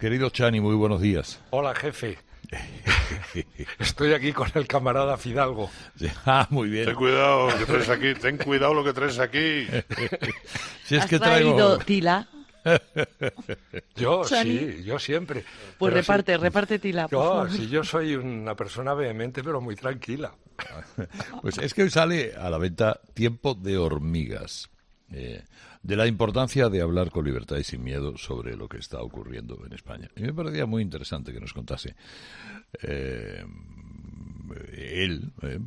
Querido Chani, muy buenos días. Hola, jefe. Estoy aquí con el camarada Fidalgo. Ah, muy bien. Ten cuidado lo que traes aquí. Ten cuidado que traes aquí. si es que traigo... traído tila? Yo sí, yo siempre. Pues reparte, reparte tila. Por yo, yo soy una persona vehemente, pero muy tranquila. Pues es que hoy sale a la venta Tiempo de Hormigas. Eh, de la importancia de hablar con libertad y sin miedo sobre lo que está ocurriendo en España. Y me parecía muy interesante que nos contase eh, él, eh,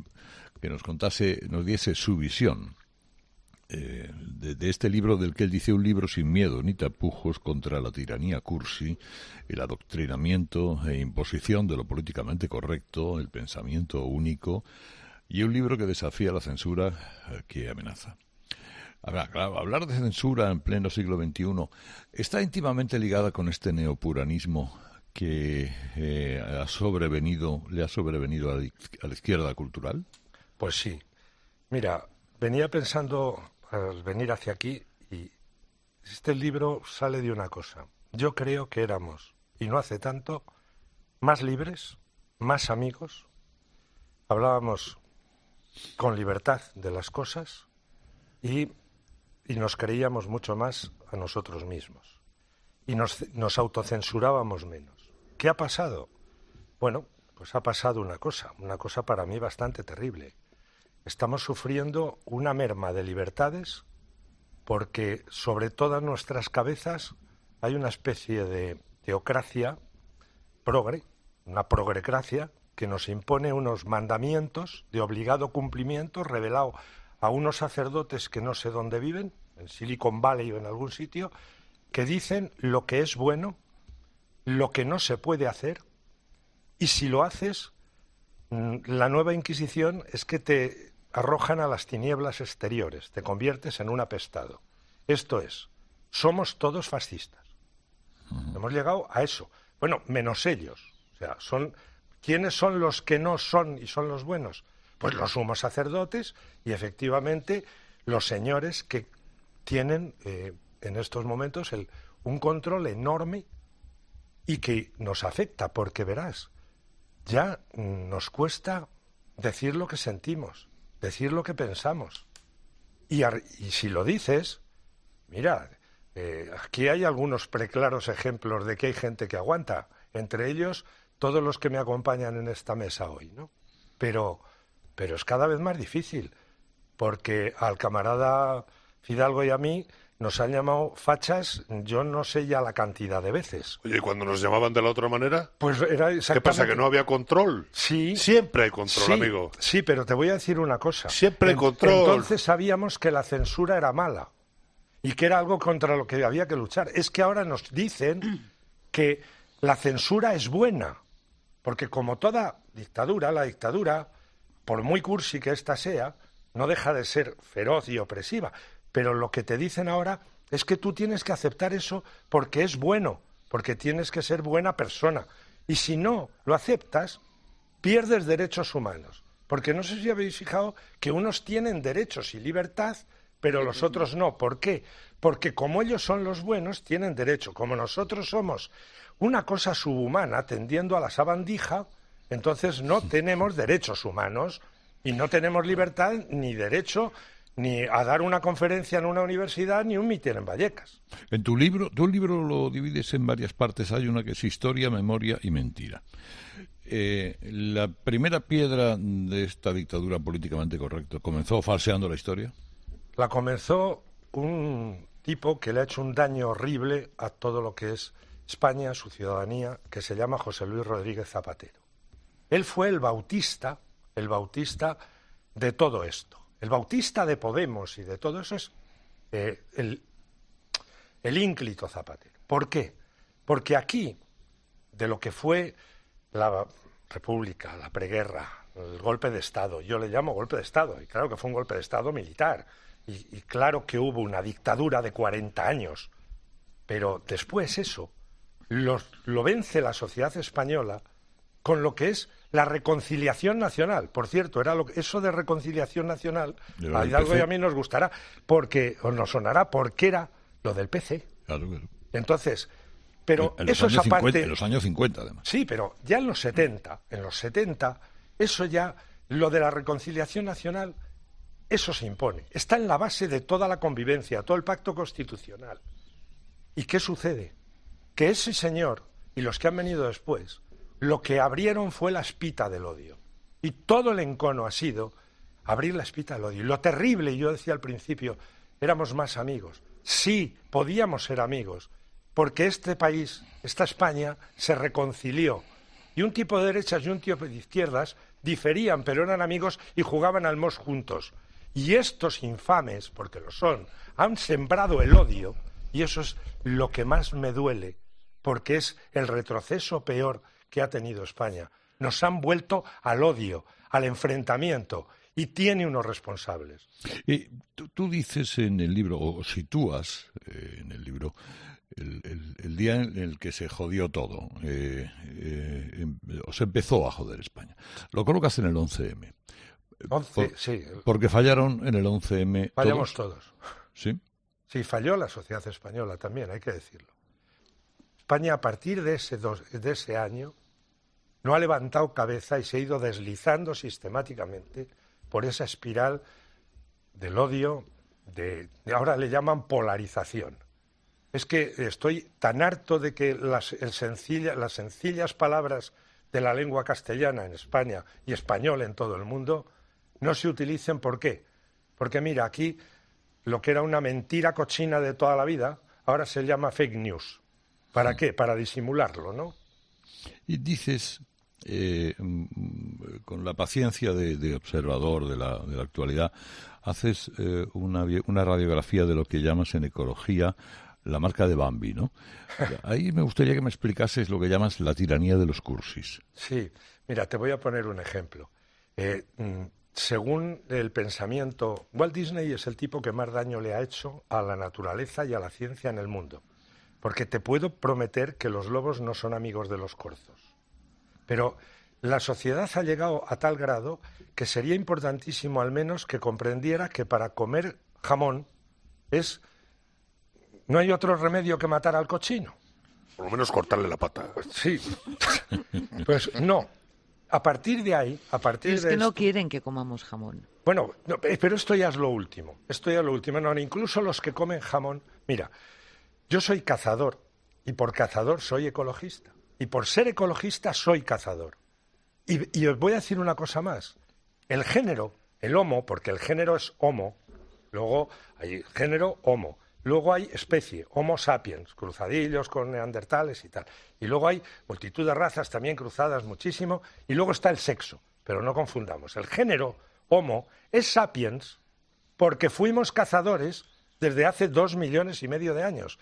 que nos contase, nos diese su visión de, este libro del que él dice un libro sin miedo ni tapujos contra la tiranía cursi, el adoctrinamiento e imposición de lo políticamente correcto, el pensamiento único, y un libro que desafía la censura que amenaza hablar de censura en pleno siglo XXI está íntimamente ligada con este neopuranismo que eh, ha sobrevenido, le ha sobrevenido a la izquierda cultural? Pues sí. Mira, venía pensando al venir hacia aquí y este libro sale de una cosa. Yo creo que éramos, y no hace tanto, más libres, más amigos, hablábamos con libertad de las cosas y y nos creíamos mucho más a nosotros mismos y nos, nos autocensurábamos menos. ¿Qué ha pasado? Bueno, pues ha pasado una cosa, una cosa para mí bastante terrible. Estamos sufriendo una merma de libertades porque sobre todas nuestras cabezas hay una especie de teocracia progre, una progrecracia, que nos impone unos mandamientos de obligado cumplimiento revelado a unos sacerdotes que no sé dónde viven, en Silicon Valley o en algún sitio, que dicen lo que es bueno, lo que no se puede hacer, y si lo haces, mm, la nueva Inquisición es que te arrojan a las tinieblas exteriores, te conviertes en un apestado. Esto es, somos todos fascistas. Hemos llegado a eso. Bueno, menos ellos. O sea, son, ¿quiénes son los que no son y son los buenos? Pues los sumos sacerdotes y efectivamente los señores que tienen eh, en estos momentos un control enorme y que nos afecta, porque verás, ya nos cuesta decir lo que sentimos, decir lo que pensamos. Y, si lo dices, mira, eh, aquí hay algunos preclaros ejemplos de que hay gente que aguanta, entre ellos todos los que me acompañan en esta mesa hoy, ¿no? Pero pero es cada vez más difícil, porque al camarada Fidalgo y a mí nos han llamado fachas, yo no sé ya la cantidad de veces. Oye, ¿y cuando nos llamaban de la otra manera? Pues era exactamente... ¿Qué pasa, que no había control? Sí. Siempre hay control, amigo. Sí, pero te voy a decir una cosa. Siempre hay control. Entonces sabíamos que la censura era mala y que era algo contra lo que había que luchar. Es que ahora nos dicen que la censura es buena, porque como toda dictadura, la dictadura por muy cursi que ésta sea, no deja de ser feroz y opresiva. Pero lo que te dicen ahora es que tú tienes que aceptar eso porque es bueno, porque tienes que ser buena persona. Y si no lo aceptas, pierdes derechos humanos. Porque no sé si habéis fijado que unos tienen derechos y libertad, pero los otros no. ¿Por qué? Porque como ellos son los buenos, tienen derecho. Como nosotros somos una cosa subhumana tendiendo a la sabandija, entonces no tenemos derechos humanos y no tenemos libertad ni derecho ni a dar una conferencia en una universidad ni un mitin en Vallecas. En tu libro, tu libro lo divides en varias partes. Hay una que es historia, memoria y mentira. Eh, la primera piedra de esta dictadura políticamente correcta comenzó falseando la historia. La comenzó un tipo que le ha hecho un daño horrible a todo lo que es España, su ciudadanía, que se llama José Luis Rodríguez Zapatero. Él fue el bautista, el bautista de todo esto. El bautista de Podemos y de todo eso es eh, el, ínclito Zapatero. ¿Por qué? Porque aquí, de lo que fue la República, la preguerra, el golpe de Estado, yo le llamo golpe de Estado, y claro que fue un golpe de Estado militar, y, claro que hubo una dictadura de 40 años, pero después eso lo vence la sociedad española con lo que es la reconciliación nacional. Por cierto, era lo, eso de reconciliación nacional a Hidalgo y a mí nos gustará, porque, o nos sonará, porque era lo del PC. Entonces, pero eso es aparte. En los años 50, además. Sí, pero ya en los 70, en los 70, eso ya, lo de la reconciliación nacional, eso se impone. Está en la base de toda la convivencia, todo el pacto constitucional. ¿Y qué sucede? Que ese señor y los que han venido después lo que abrieron fue la espita del odio. Y todo el encono ha sido abrir la espita del odio. lo terrible, yo decía al principio, éramos más amigos. Sí, podíamos ser amigos, porque este país, esta España, se reconcilió. Y un tipo de derechas y un tipo de izquierdas diferían, pero eran amigos y jugaban al MOS juntos. Y estos infames, porque lo son, han sembrado el odio. Y eso es lo que más me duele, porque es el retroceso peor que ha tenido España. Nos han vuelto al odio, al enfrentamiento, y tiene unos responsables. Y tú, dices en el libro, o sitúas eh, en el libro, el, día en el que se jodió todo, eh, eh, em, o se empezó a joder España. Lo colocas en el 11M. 11, sí. Porque fallaron en el 11M. Fallamos todos. ¿Sí? Sí, falló la sociedad española también, hay que decirlo. España a partir de ese, de ese año no ha levantado cabeza y se ha ido deslizando sistemáticamente por esa espiral del odio, de, ahora le llaman polarización. Es que estoy tan harto de que las, las sencillas palabras de la lengua castellana en España y español en todo el mundo no se utilicen. ¿Por qué? Porque mira, aquí lo que era una mentira cochina de toda la vida, ahora se llama fake news. ¿Para qué? Para disimularlo, ¿no? Y dices, eh, mm, con la paciencia de, observador de la, actualidad, haces eh, una, radiografía de lo que llamas en ecología la marca de Bambi, ¿no? Ahí me gustaría que me explicases lo que llamas la tiranía de los cursis. Sí, mira, te voy a poner un ejemplo. Eh, mm, según el pensamiento, Walt Disney es el tipo que más daño le ha hecho a la naturaleza y a la ciencia en el mundo porque te puedo prometer que los lobos no son amigos de los corzos. Pero la sociedad ha llegado a tal grado que sería importantísimo al menos que comprendiera que para comer jamón es no hay otro remedio que matar al cochino. Por lo menos cortarle la pata. sí. pues no. A partir de ahí, a partir es de que no quieren que comamos jamón. Bueno, eh, pero esto ya es lo último. Esto ya es lo último. No, incluso los que comen jamón, mira, yo soy cazador y por cazador soy ecologista. Y por ser ecologista soy cazador. Y, os voy a decir una cosa más. El género, el homo, porque el género es homo, luego hay género homo, luego hay especie, homo sapiens, cruzadillos con neandertales y tal. Y luego hay multitud de razas también cruzadas muchísimo, y luego está el sexo, pero no confundamos. El género homo es sapiens porque fuimos cazadores desde hace dos millones y medio de años.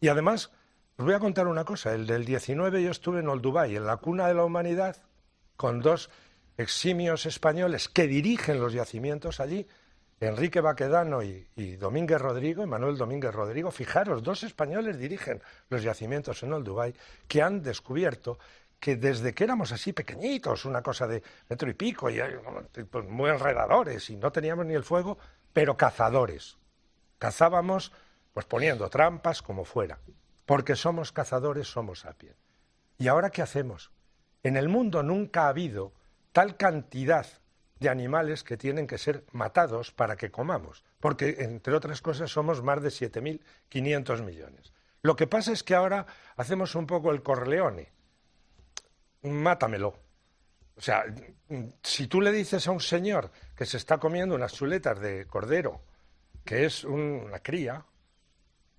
Y además, os voy a contar una cosa. El del 19 yo estuve en Old Dubai, en la cuna de la humanidad, con dos eximios españoles que dirigen los yacimientos allí, Enrique Baquedano y, Domínguez Rodrigo, Manuel Domínguez Rodrigo. Fijaros, dos españoles dirigen los yacimientos en Old Dubai que han descubierto que desde que éramos así pequeñitos, una cosa de metro y pico, y eh, muy enredadores, y no teníamos ni el fuego, pero cazadores. Cazábamos pues poniendo trampas como fuera, porque somos cazadores, somos sapiens. ¿Y ahora qué hacemos? En el mundo nunca ha habido tal cantidad de animales que tienen que ser matados para que comamos, porque entre otras cosas somos más de 7.500 millones. Lo que pasa es que ahora hacemos un poco el corleone. Mátamelo. O sea, si tú le dices a un señor que se está comiendo unas chuletas de cordero, que es una cría,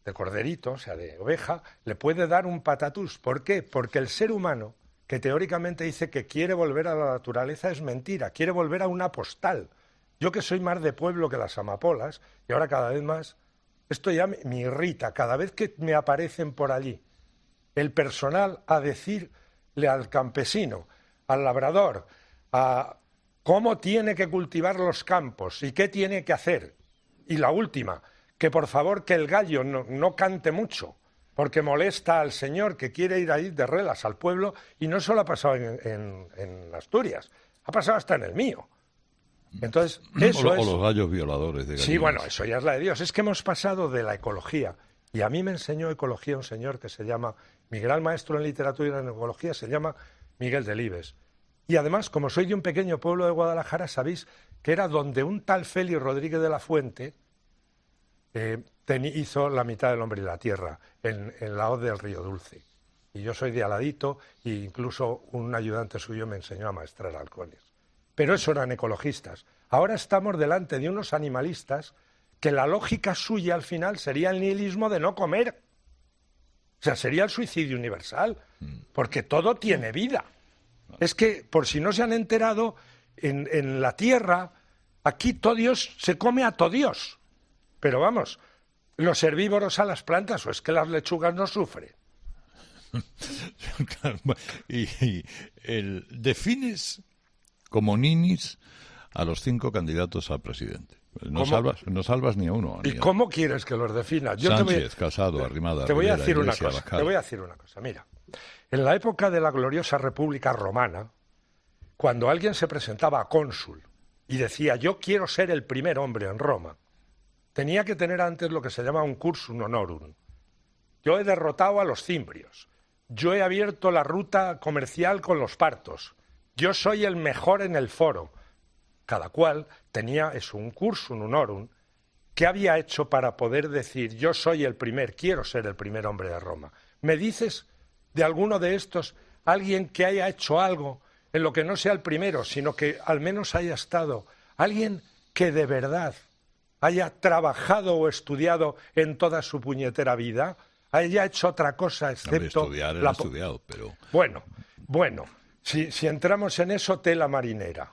de corderito, o sea, de oveja, le puede dar un patatús. ¿Por qué? Porque el ser humano, que teóricamente dice que quiere volver a la naturaleza, es mentira, quiere volver a una postal. Yo que soy más de pueblo que las amapolas, y ahora cada vez más, esto ya me irrita, cada vez que me aparecen por allí el personal a decirle al campesino, al labrador, a cómo tiene que cultivar los campos y qué tiene que hacer. Y la última, que por favor que el gallo no, cante mucho, porque molesta al señor que quiere ir ahí de relas al pueblo, y no solo ha pasado en, Asturias, ha pasado hasta en el mío. Entonces, eso o, es... los gallos violadores de Sí, bueno, eso ya es la de Dios. Es que hemos pasado de la ecología, y a mí me enseñó ecología un señor que se llama, mi gran maestro en literatura y en ecología se llama Miguel Delibes. Y además, como soy de un pequeño pueblo de Guadalajara, sabéis que era donde un tal Félix Rodríguez de la Fuente, eh, hizo la mitad del hombre y la tierra en, la hoz del río Dulce. Y yo soy de aladito e incluso un ayudante suyo me enseñó a maestrar halcones. Pero eso eran ecologistas. Ahora estamos delante de unos animalistas que la lógica suya al final sería el nihilismo de no comer. O sea, sería el suicidio universal, mm. porque todo tiene vida. Es que, por si no se han enterado, en, en la Tierra, aquí todo Dios se come a todo Dios. Pero vamos, los herbívoros a las plantas, o es que las lechugas no sufren. y, el, defines como ninis a los cinco candidatos al presidente. No salvas, no salvas, ni a uno. ¿Y cómo quieres que los definas? Yo Sánchez, te voy... Casado, Arrimada, voy a decir una cosa. Te voy a decir una cosa. Mira, en la época de la gloriosa República Romana, cuando alguien se presentaba a cónsul y decía yo quiero ser el primer hombre en Roma, tenía que tener antes lo que se llama un cursum honorum. Yo he derrotado a los cimbrios. Yo he abierto la ruta comercial con los partos. Yo soy el mejor en el foro. Cada cual tenía eso, un cursum honorum. ¿Qué había hecho para poder decir yo soy el primer, quiero ser el primer hombre de Roma? ¿Me dices de alguno de estos alguien que haya hecho algo en lo que no sea el primero, sino que al menos haya estado alguien que de verdad haya trabajado o estudiado en toda su puñetera vida, haya hecho otra cosa excepto... pero... Bueno, bueno, si, entramos en eso, tela marinera.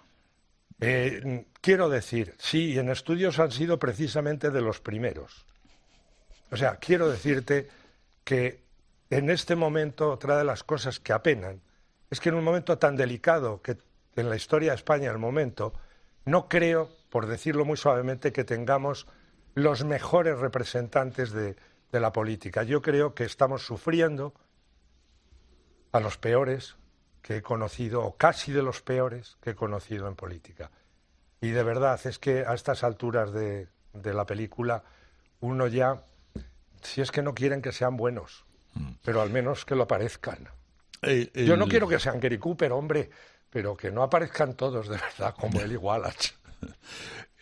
Eh, quiero decir, sí, en estudios han sido precisamente de los primeros. O sea, quiero decirte que en este momento otra de las cosas que apenan es que en un momento tan delicado que en la historia de España el momento, no creo por decirlo muy suavemente, que tengamos los mejores representantes de, la política. Yo creo que estamos sufriendo a los peores que he conocido, o casi de los peores que he conocido en política. Y de verdad, es que a estas alturas de, la película, uno ya, si es que no quieren que sean buenos, mm. pero al menos que lo aparezcan. Yo no quiero que sean Gary Cooper, hombre, pero que no aparezcan todos de verdad como el Igualach.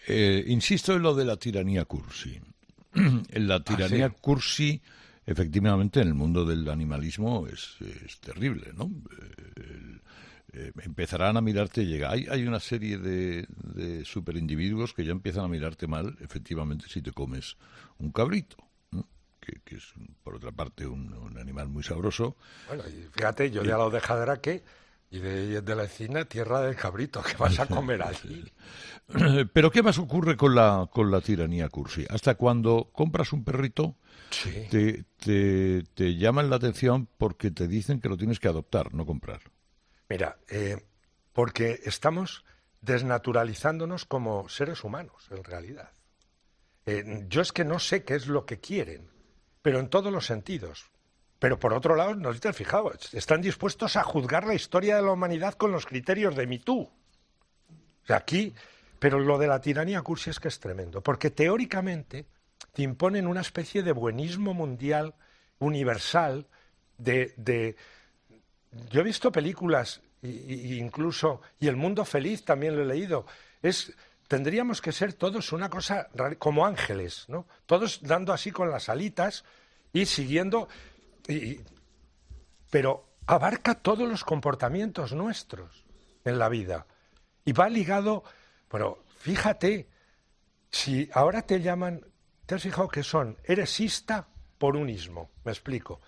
Eh, insisto en lo de la tiranía cursi. la tiranía ah, cursi, efectivamente, en el mundo del animalismo es, terrible, ¿no? Eh, eh, empezarán a mirarte llega. Hay, hay una serie de, de superindividuos que ya empiezan a mirarte mal, efectivamente, si te comes un cabrito. Que, es, por otra parte, un, animal muy sabroso. Bueno, fíjate, yo ya lo dejaré que y de, la escena Tierra del Cabrito, que vas a comer allí. Pero ¿qué más ocurre con la, con la tiranía cursi? Hasta cuando compras un perrito, te, llaman la atención porque te dicen que lo tienes que adoptar, no comprar. Mira, eh, porque estamos desnaturalizándonos como seres humanos, en realidad. Eh, yo es que no sé qué es lo que quieren, pero en todos los sentidos. Pero por otro lado, no te has fijado, están dispuestos a juzgar la historia de la humanidad con los criterios de MeToo. O sea, aquí, pero lo de la tiranía cursi es que es tremendo, porque teóricamente te imponen una especie de buenismo mundial, universal, de... Yo he visto películas, incluso, y El Mundo Feliz también lo he leído, es tendríamos que ser todos una cosa como ángeles, ¿no? Todos dando así con las alitas y siguiendo pero abarca todos los comportamientos nuestros en la vida. Y va ligado, pero fíjate, si ahora te llaman, te has fijado que son, eres por unismo, me explico.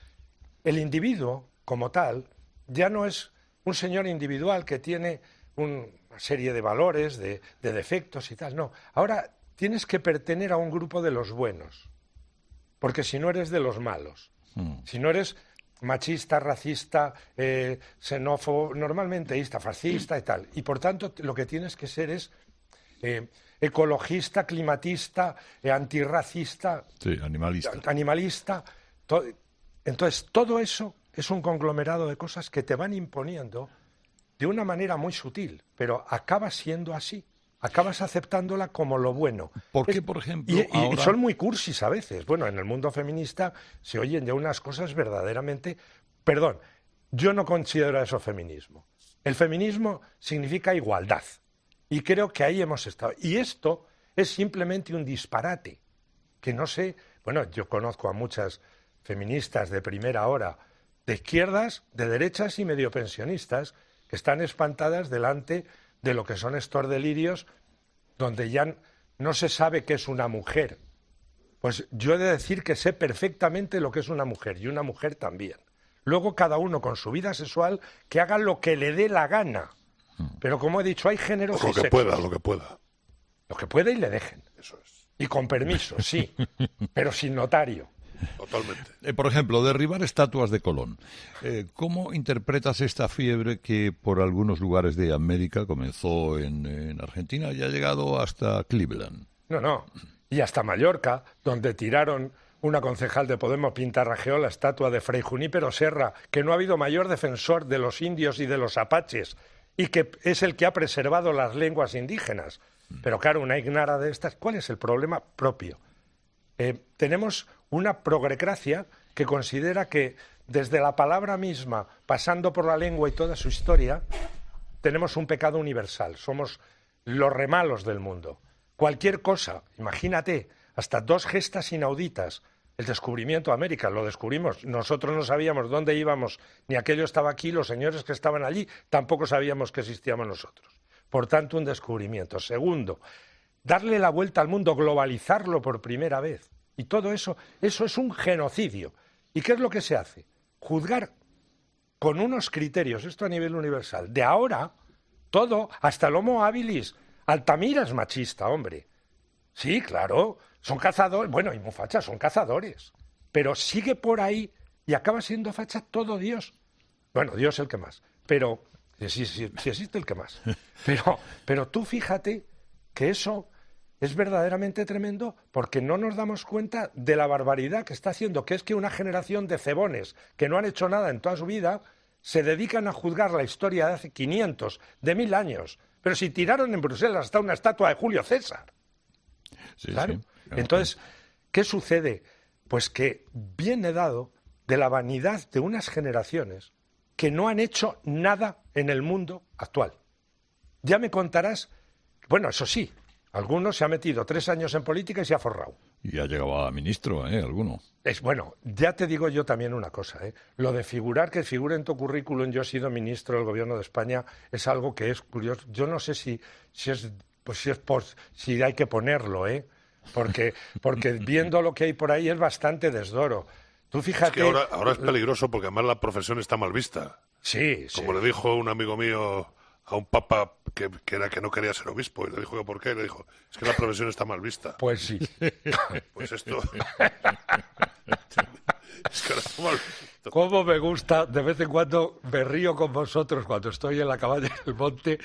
El individuo, como tal, ya no es un señor individual que tiene una serie de valores, de, de defectos y tal, no. Ahora tienes que pertenecer a un grupo de los buenos, porque si no eres de los malos. Mm. Si no eres machista, racista, eh, xenófobo, normalmente fascista y tal. Y por tanto, lo que tienes que ser es eh, ecologista, climatista, eh, antirracista. animalista. Animalista. Entonces, todo eso es un conglomerado de cosas que te van imponiendo de una manera muy sutil, pero acaba siendo así acabas aceptándola como lo bueno. qué, por ejemplo, y, son muy cursis a veces. Bueno, en el mundo feminista se oyen ya unas cosas verdaderamente. Perdón, yo no considero eso feminismo. El feminismo significa igualdad. Y creo que ahí hemos estado. Y esto es simplemente un disparate. Que no sé. Bueno, yo conozco a muchas feministas de primera hora, de izquierdas, de derechas y medio pensionistas, que están espantadas delante de lo que son estos delirios donde ya no se sabe qué es una mujer. Pues yo he de decir que sé perfectamente lo que es una mujer y una mujer también. Luego cada uno con su vida sexual que haga lo que le dé la gana. Mm. Pero como he dicho, hay géneros lo que pueda, lo que pueda. Lo que pueda y le dejen. Eso es. Y con permiso, sí, pero sin notario. Totalmente. Eh, por ejemplo, derribar estatuas de Colón. Eh, ¿Cómo interpretas esta fiebre que por algunos lugares de América comenzó en, Argentina y ha llegado hasta Cleveland? No, no. Y hasta Mallorca, donde tiraron una concejal de Podemos pintarrajeó la estatua de Fray Junípero Serra, que no ha habido mayor defensor de los indios y de los apaches, y que es el que ha preservado las lenguas indígenas. Mm. Pero claro, una ignara de estas, ¿cuál es el problema propio? Eh, tenemos una progrecracia que considera que desde la palabra misma, pasando por la lengua y toda su historia, tenemos un pecado universal. Somos los remalos del mundo. Cualquier cosa, imagínate, hasta dos gestas inauditas. El descubrimiento de América, lo descubrimos. Nosotros no sabíamos dónde íbamos, ni aquello estaba aquí, los señores que estaban allí tampoco sabíamos que existíamos nosotros. Por tanto, un descubrimiento. Segundo, darle la vuelta al mundo, globalizarlo por primera vez y todo eso, eso es un genocidio. ¿Y qué es lo que se hace? Juzgar con unos criterios, esto a nivel universal. De ahora, todo, hasta el Homo habilis. Altamira es machista, hombre. Sí, claro, son cazadores, bueno, y mufachas, son cazadores, pero sigue por ahí y acaba siendo facha todo Dios. Bueno, Dios es el que más, pero si, existe el que más. Pero, pero tú fíjate que eso es verdaderamente tremendo porque no nos damos cuenta de la barbaridad que está haciendo, que es que una generación de cebones que no han hecho nada en toda su vida se dedican a juzgar la historia de hace 500, de mil años. Pero si tiraron en Bruselas hasta una estatua de Julio César. Entonces, ¿qué sucede? Pues que viene dado de la vanidad de unas generaciones que no han hecho nada en el mundo actual. Ya me contarás, bueno, eso sí, algunos se ha metido tres años en política y se ha forrado. Y ha llegado a ministro, ¿eh? Alguno. Es bueno, ya te digo yo también una cosa, ¿eh? Lo de figurar que figure en tu currículum yo he sido ministro del gobierno de España es algo que es curioso. Yo no sé si, si es, pues, si, es por si hay que ponerlo, ¿eh? Porque, porque viendo lo que hay por ahí es bastante desdoro. Tú fíjate. ahora, es peligroso porque además la profesión está mal vista. Sí, sí. Como le dijo un amigo mío a un papa que, era que no quería ser obispo. Y le dijo por qué. le dijo, es que la profesión está mal vista. Pues sí. pues esto. es que ¿Cómo me gusta? De vez en cuando me río con vosotros cuando estoy en la cabaña del monte,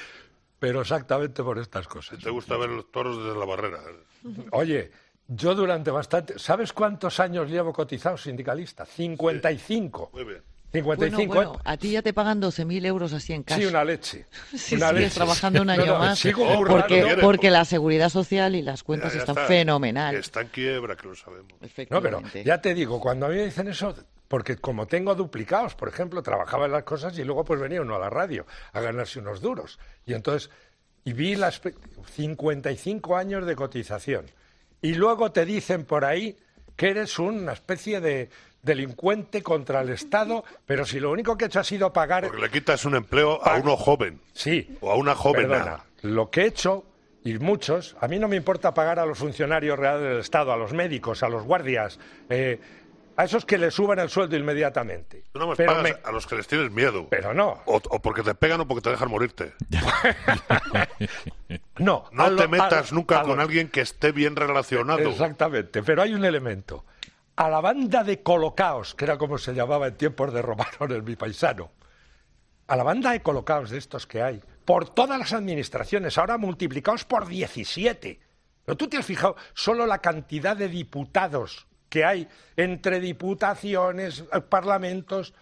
pero exactamente por estas cosas. ¿Te gusta ver los toros desde la barrera? ¿eh? Oye, yo durante bastante. ¿Sabes cuántos años llevo cotizado sindicalista? 55. Muy bien. 55 bueno, ¿eh? A ti ya te pagan 12.000 euros así en casa. Sí, una leche. sí, una trabajando un año más. porque, porque la seguridad social y las cuentas están fenomenal. Está en quiebra, que lo sabemos. No, pero ya te digo, cuando a mí me dicen eso, porque como tengo duplicados, por ejemplo, trabajaba en las cosas y luego pues venía uno a la radio a ganarse unos duros. Y entonces, y vi las 55 años de cotización. Y luego te dicen por ahí que eres una especie de delincuente contra el Estado, pero si lo único que he hecho ha sido pagar... Porque le quitas un empleo a uno joven. Sí. O a una joven. lo que he hecho, y muchos, a mí no me importa pagar a los funcionarios reales del Estado, a los médicos, a los guardias, eh, a esos que le suban el sueldo inmediatamente. no pagas a los que les tienes miedo. Pero no. O, porque te pegan o porque te dejan morirte. no. No te metas nunca con alguien que esté bien relacionado. Exactamente, pero hay un elemento a la banda de colocaos, que era como se llamaba en tiempos de Romano en mi paisano, a la banda de colocaos de estos que hay, por todas las administraciones, ahora multiplicados por 17. Pero tú te has fijado solo la cantidad de diputados que hay entre diputaciones, eh, parlamentos,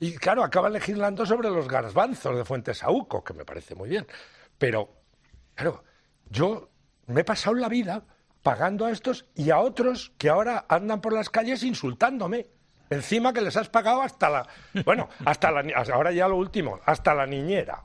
y claro, acaban legislando sobre los garbanzos de Fuentes Auco, que me parece muy bien. Pero, claro, yo me he pasado la vida pagando a estos y a otros que ahora andan por las calles insultándome. Encima que les has pagado hasta la... Bueno, hasta la... Ahora ya lo último, hasta la niñera.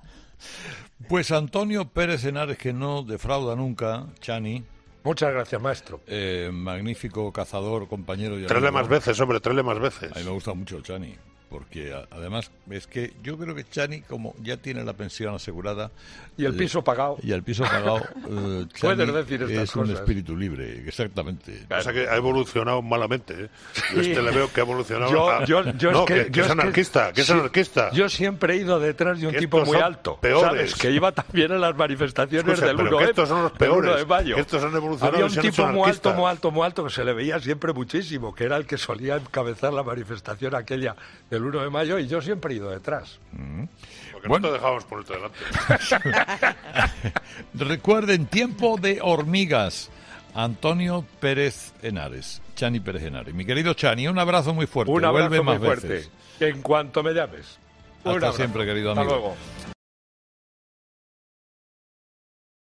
Pues Antonio Pérez Henares, que no defrauda nunca, Chani. Muchas gracias, maestro. Eh, magnífico cazador, compañero. Y más veces, hombre, trele más veces. A mí me gusta mucho Chani porque además es que yo creo que Chani, como ya tiene la pensión asegurada... Y el eh, piso pagado. Y el piso pagado, eh, puede decir estas es un espíritu libre, exactamente. O sea que ha evolucionado malamente. ¿eh? este le veo que ha evolucionado... yo, no, es que, es anarquista, que, es anarquista. Yo siempre he ido detrás de un tipo muy alto, peores. ¿sabes? Que iba también a las manifestaciones del 1 de, estos son los peores, Estos han evolucionado Había un tipo muy alto, muy alto, muy alto, que se le veía siempre muchísimo, que era el que solía encabezar la manifestación aquella el 1 de mayo y yo siempre he ido detrás. Mm. Porque no te dejamos por delante. Recuerden, tiempo de hormigas. Antonio Pérez Henares, Chani Pérez Henares. Mi querido Chani, un abrazo muy fuerte. Un abrazo muy fuerte. En cuanto me llames. Hasta siempre, querido amigo. Hasta